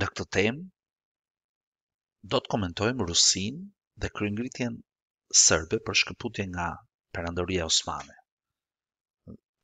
Në këtë temë do të komentojmë Rusinë dhe kryengritjen serbe për shkëputje nga Perandoria Osmane.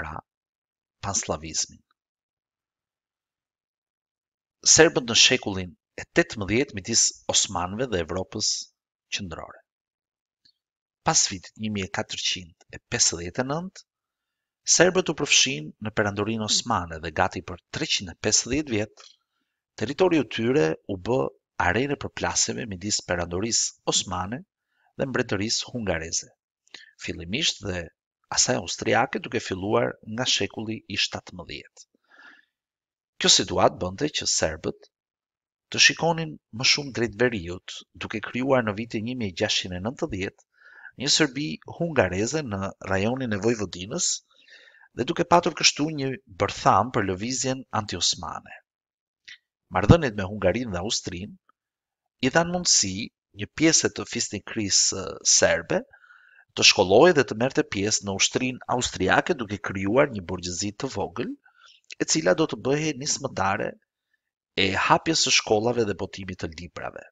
Pra, panslavizmin. Serbët në shekullin e 18 midis Osmanëve dhe Evropës qendrore. Pas vitit 1459 Serbët u përfshin në perandorin Osmane dhe gati për 350 vjetë Territori i tyre u bë arenë për plasjeve midis perandorisë osmane dhe mbretërisë hungareze. Fillimisht dhe asaj austriake duke filluar nga shekulli i 17. Kjo situat bënte që serbët të shikonin më shumë drejt veriut duke krijuar në vitin 1690 një Serbi hungareze në rajonin e Vojvodinës dhe duke patur kështu një bërtham për lëvizjen anti-osmane mardhënit me Hungarin dhe Austrin i dhanë mundësi një pjesë të fisnit kris serbe të shkollojë dhe të merrte pjesë në ushtrinë Austriake duke krijuar një burgjëzit të vogël e cila do të bëhej nismëtare e hapjes së shkollave dhe botimit të librave.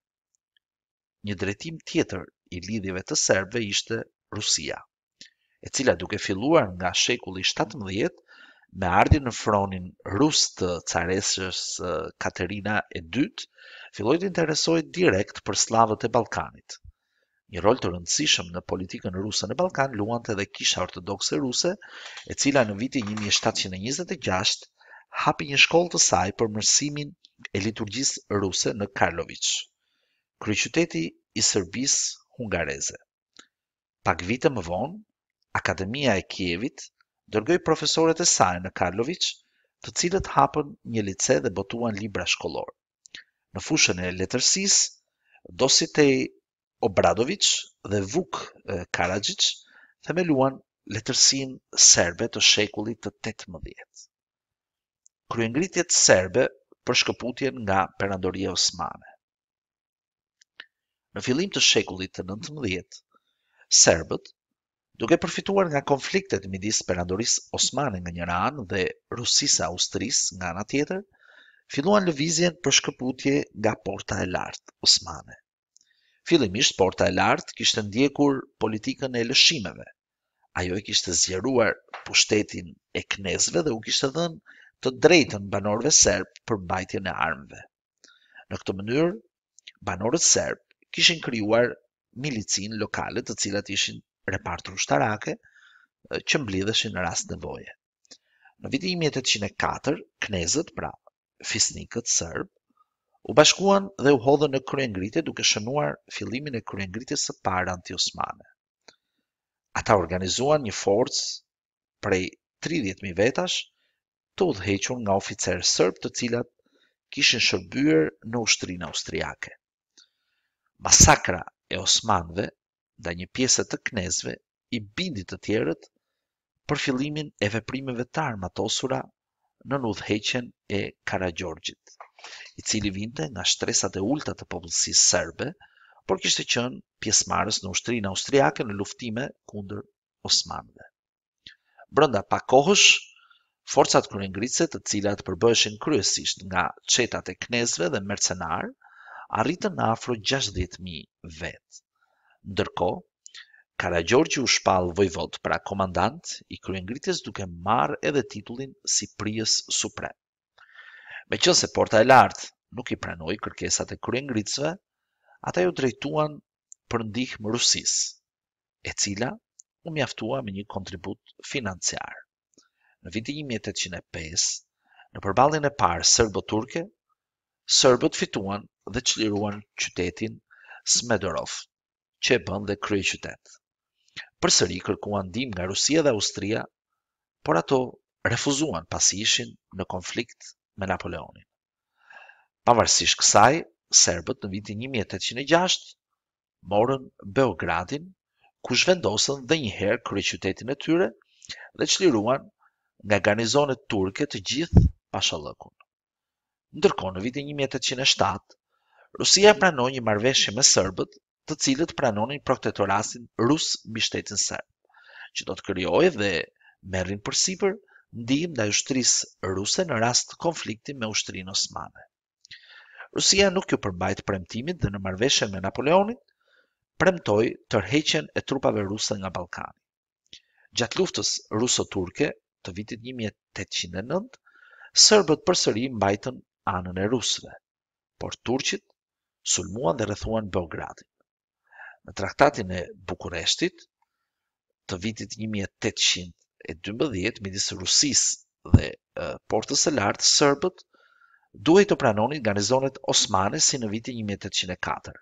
Një drejtim tjetër i lidhjeve të serbëve ishte Rusia, e cila duke filluar nga shekulli 17 me ardhin në fronin rus të caresës Katerina e II, filloi të interesohej direkt për slavët e Ballkanit. Një rol të rëndësishëm në politikën ruse në Ballkan luante edhe Kisha Ortodokse Ruse, e cila në vitin 1726 hapi një shkollë të saj për mësimin e liturgjisë ruse në Karlovic, kryeqyteti i Serbisë Hungareze. Pak vite më vonë, Akademia e Kievit dërgoj profesorët e saj në Karlovic, të cilët hapën një lice dhe botuan libra shkollor. Në fushën e letërsis, Dositej Obradovic dhe Vuk Karadjic themeluan letërsin serbe të shekullit të 18. Kryengritjet serbe për shkëputjen nga perandoria osmane. Në fillim të shekullit të 19, serbët Duke përfituar nga konfliktet midis perandorisë osmane nga njëra anë dhe Rusisë Austris nga ana tjetër, filluan lëvizjen për shkëputje nga Porta e Lartë osmane. Fillimisht Porta e Lartë kishte ndjekur politikën e lëshimeve. Ajo e kishte zgjeruar pushtetin e knezëve dhe u kishte dhënë të drejtën banorëve serb për mbajtjen e armëve. Në këtë mënyrë, banorët serb kishin krijuar milicin lokale të cilat ishin u shtarake që mblidheshin në rast nevoje. Në vitin 1804, knezët, pra fisnikët sërb, u bashkuan dhe u hodhën në kryengritje duke shënuar fillimin e kryengritjes së parë anti-osmane. Ata organizuan një forcë prej 30.000 vetash të udhequn nga oficerë sërb të cilat kishin shërbyer në ushtrinë austriake. Masakra e Osmanëve nda një pjesë të knezve i bindit të tjerët për fillimin e veprimeve të armatosura në udhëheqjen e Karagjorgjit, i cili vinte nga shtresat e ulta të popullsisë serbe, por kishte qenë pjesëmarrës në ushtrinë austriake në luftime kundër osmanëve. Brenda pak kohësh, forcat kryengrice, të cilat përbëheshin kryesisht nga çetat e knezëve dhe mercenarë, arritën afro 60.000 vetë. Ndërko, Kara Gjorgi u shpalë vojvod pra komandant i kryengritis duke marë edhe titullin si prijes suprem. Me që se porta e lartë nuk i pranoj kërkesat e kryengritësve, ata ju drejtuan për ndihë më rusis, e cila u mjaftua me një kontribut financiar. Në vitin 1805, në përbalin e parë sërbo-turke, sërbët fituan dhe qliruan qytetin Smedorov, që e bën dhe krye qytet. Për sëri kërkuan dim nga Rusia dhe Austria, por ato refuzuan pasi ishin në konflikt me Napoleonin. Pavarësisht kësaj, serbët në vitin 1806 morën Beogradin, ku zhvendosën dhe njëherë krye qytetin e tyre dhe qliruan nga garnizonet turke të gjithë pashallëkun. Ndërkohë në vitin 1807, Rusia pranoi një marrëveshje me serbët të cilët pranonin protektoratin rus mbi shtetin serb, që do të krijojë dhe merrin përsipër ndihmë ndaj ushtrisë ruse në rast konflikti me ushtrinë osmane. Rusia nuk ju përmbajt premtimit dhe në marveshe me Napoleonit, premtoj tërheqen e trupave ruse nga Balkani. Gjatë luftës ruso-turke të vitit 1809, sërbët për sëri mbajtën anën e rusëve, por turqit sulmuan dhe rëthuan Beogradit në traktatin e Bukureshtit të vitit 1812 midis Rusisë dhe Portës së Lartë serbët duhej të pranonin garnizonet osmane si në vitin 1804.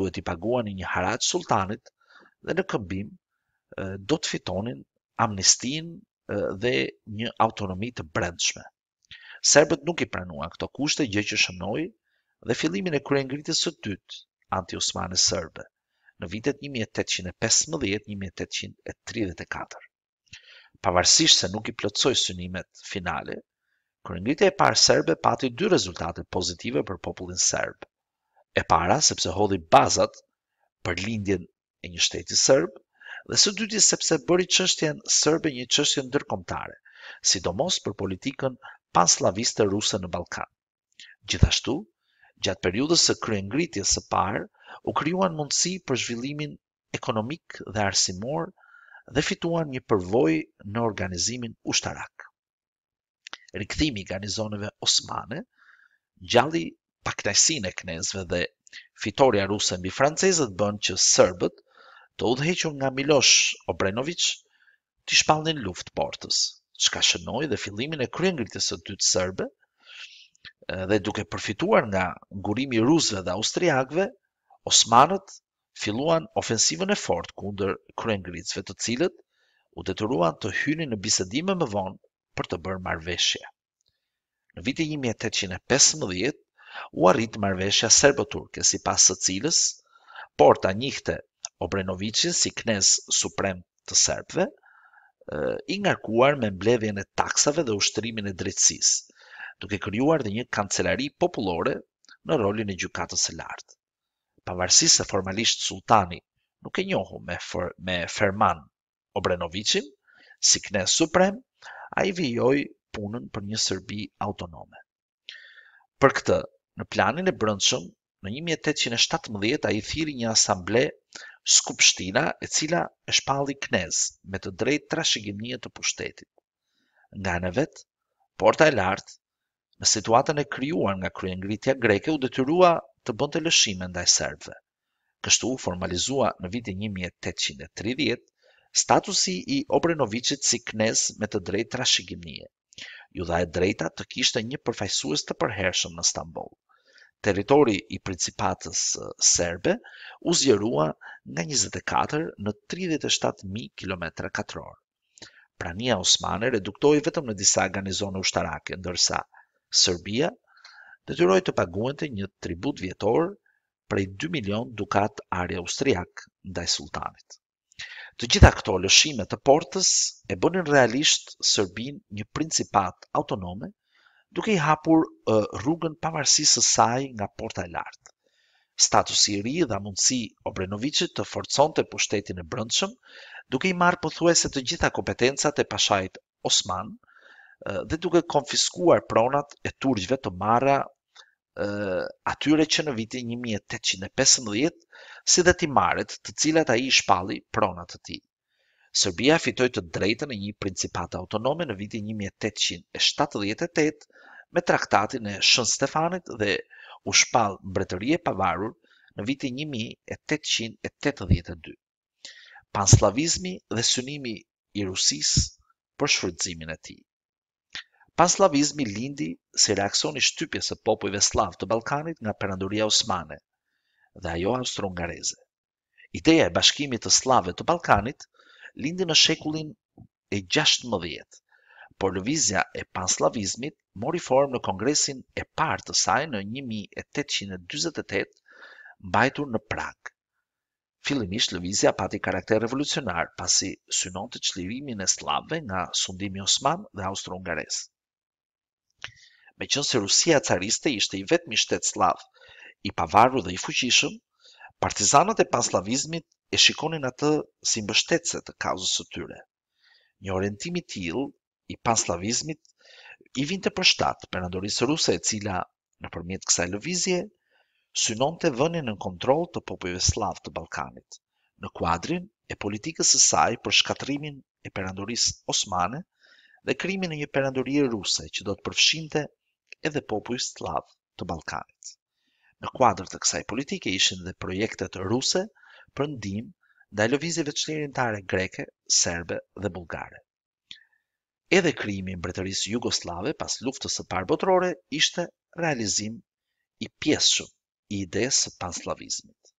Duhet të paguani një haraç sultanit dhe në këmbim do të fitonin amnistinë dhe një autonomi të brendshme. Serbët nuk i pranuan këto kushte gjë që shënoi dhe fillimin e kryengritjes së dytë anti-osmane serbe në vitet 1815-1834. Pavarësisht se nuk i plotësoi synimet finale, kurëngjita e parë serbe pati dy rezultate pozitive për popullin serb. E para sepse hodhi bazat për lindjen e një shteti serb dhe së dyti sepse bëri çështjen serbe një çështje ndërkombëtare, sidomos për politikën panslaviste ruse në Ballkan. Gjithashtu, gjatë periudhës së kryengritjes së parë, u krijuan mundësi për zhvillimin ekonomik dhe arsimor dhe fituan një përvojë në organizimin ushtarak. Rikthimi i garnizoneve osmane, gjalli e knezve dhe fitoria ruse mbi francezët bën që serbët të udhëhequr nga Milosh Obrenović të shpallin luftë portës, që ka shënoj dhe fillimin e kryengritës së dytë sërbe, dhe duke përfituar nga ngurimi rusëve dhe austriakve, Osmanët filluan ofensivën e fort kunder kryengritësve të cilët u detyruan të hyni në bisedime më vonë për të bërë marveshje. Në vitin 1815 u arrit marveshja serbo-turke si së cilës porta njihte Obrenovicin si knez suprem të serbëve, i ngarkuar me mbledhjen e taksave dhe ushtrimin e drejtësisë, duke krijuar dhe një kancelari popullore në rolin e gjykatës së lartë pavarësisht se formalisht sultani nuk e njohu me, me Ferman Obrenovicin, si Knez suprem, a i vijoj punën për një sërbi autonome. Për këtë, në planin e brëndshëm, në 1817 a i thiri një asamble Skupshtina e cila e shpalli knez me të drejt trashegimnje të pushtetit. Nga në vetë, porta e lartë Në situatën e krijuar nga kryengritja greke u detyrua të bënte lëshime ndaj serbëve. Kështu u formalizua në vitin 1830 statusi i Obrenovicit si knez me të drejtë trashëgimie. Ju dha e drejta të kishte një përfaqësues të përhershëm në Stamboll. Territori i principatës serbe u zgjerua nga 24 në 37000 km2. Prania osmane reduktoi vetëm në disa garnizone ushtarake, ndërsa Serbia detyroi të paguante një tribut vjetor prej 2 milion dukat ari austriak ndaj sultanit. Të gjitha këto lëshime të portës e bënin realisht Serbin një principat autonome, duke i hapur uh, rrugën pavarësisë së saj nga porta e lartë. Statusi i ri dha mundësi Obrenovicit të forconte pushtetin e brendshëm, duke i marrë pothuajse të gjitha kompetencat e pashait Osman, dhe duke konfiskuar pronat e turqve të marra atyre që në vitin 1815, si dhe timaret të cilat a i shpalli pronat të ti. Serbia fitoj të drejtën e një principat autonome në vitin 1878 me traktatin e Shën Stefanit dhe u shpal mbretërie pavarur në vitin 1882. Panslavizmi dhe synimi i Rusis për shfrytëzimin e tij. Pas slavizmi lindi si reakson i shtypjes së popujve slav të Ballkanit nga Perandoria Osmane dhe ajo austro ungareze Ideja e bashkimit të slavëve të Ballkanit lindi në shekullin e 16, por lëvizja e panslavizmit mori formë në kongresin e parë të saj në 1848, mbajtur në Prag. Fillimisht lëvizja pati karakter revolucionar, pasi synon të qlirimin e slavëve nga sundimi Osman dhe Austro-Hungaresë me qënë se Rusia cariste ishte i vetë mi shtetë slav, i pavaru dhe i fuqishëm, partizanët e panslavizmit e shikonin atë si mbështetëse të kauzës së tyre. Një orientimi t'il i panslavizmit i vinte të përshtat për nëndorisë ruse e cila në përmjet kësaj lëvizje, synon të vënin në kontrol të popojve slav të Balkanit, në kuadrin e politikës së saj për shkatrimin e perandorisë osmane dhe krimin e një perandorie ruse që do të përfshinte edhe popujt slav të Ballkanit. Në kuadër të kësaj politike ishin dhe projektet ruse për ndihmë ndaj lëvizjeve çlirëntare greke, serbe dhe bullgare. Edhe krijimi i mbretërisë jugosllave pas luftës së parë botërore ishte realizim i pjesëshëm i idesë të panslavizmit.